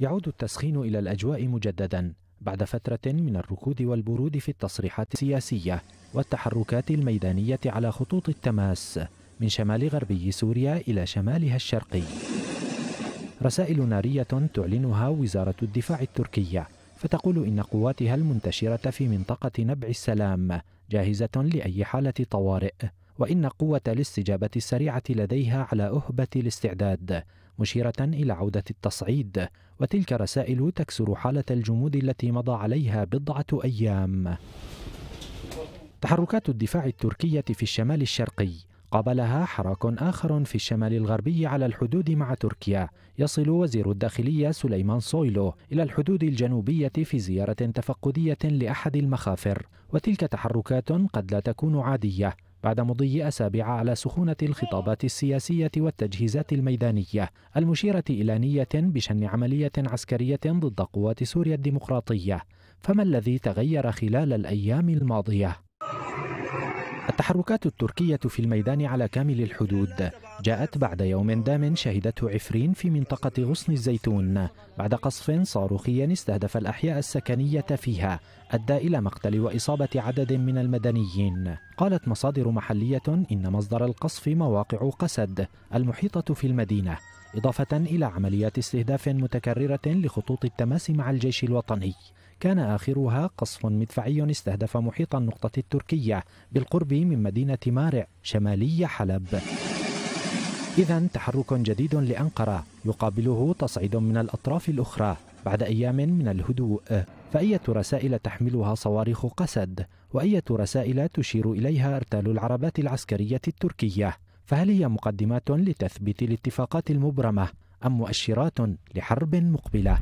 يعود التسخين إلى الأجواء مجددا بعد فترة من الركود والبرود في التصريحات السياسية والتحركات الميدانية على خطوط التماس من شمال غربي سوريا إلى شمالها الشرقي رسائل نارية تعلنها وزارة الدفاع التركية فتقول إن قواتها المنتشرة في منطقة نبع السلام جاهزة لأي حالة طوارئ وإن قوة الاستجابة السريعة لديها على أهبة الاستعداد مشيرة إلى عودة التصعيد وتلك رسائل تكسر حالة الجمود التي مضى عليها بضعة أيام تحركات الدفاع التركية في الشمال الشرقي قابلها حراك آخر في الشمال الغربي على الحدود مع تركيا يصل وزير الداخلية سليمان صويلو إلى الحدود الجنوبية في زيارة تفقدية لأحد المخافر وتلك تحركات قد لا تكون عادية بعد مضي أسابيع على سخونة الخطابات السياسية والتجهيزات الميدانية المشيرة إلى نية بشن عملية عسكرية ضد قوات سوريا الديمقراطية فما الذي تغير خلال الأيام الماضية؟ التحركات التركية في الميدان على كامل الحدود جاءت بعد يوم دام شهدته عفرين في منطقة غصن الزيتون بعد قصف صاروخي استهدف الأحياء السكنية فيها أدى إلى مقتل وإصابة عدد من المدنيين قالت مصادر محلية إن مصدر القصف مواقع قسد المحيطة في المدينة إضافة إلى عمليات استهداف متكررة لخطوط التماس مع الجيش الوطني كان آخرها قصف مدفعي استهدف محيط النقطة التركية بالقرب من مدينة مارع شمالي حلب إذا تحرك جديد لأنقرة يقابله تصعيد من الأطراف الأخرى بعد أيام من الهدوء فأية رسائل تحملها صواريخ قسد وأية رسائل تشير إليها أرتال العربات العسكرية التركية فهل هي مقدمات لتثبيت الاتفاقات المبرمة أم مؤشرات لحرب مقبلة؟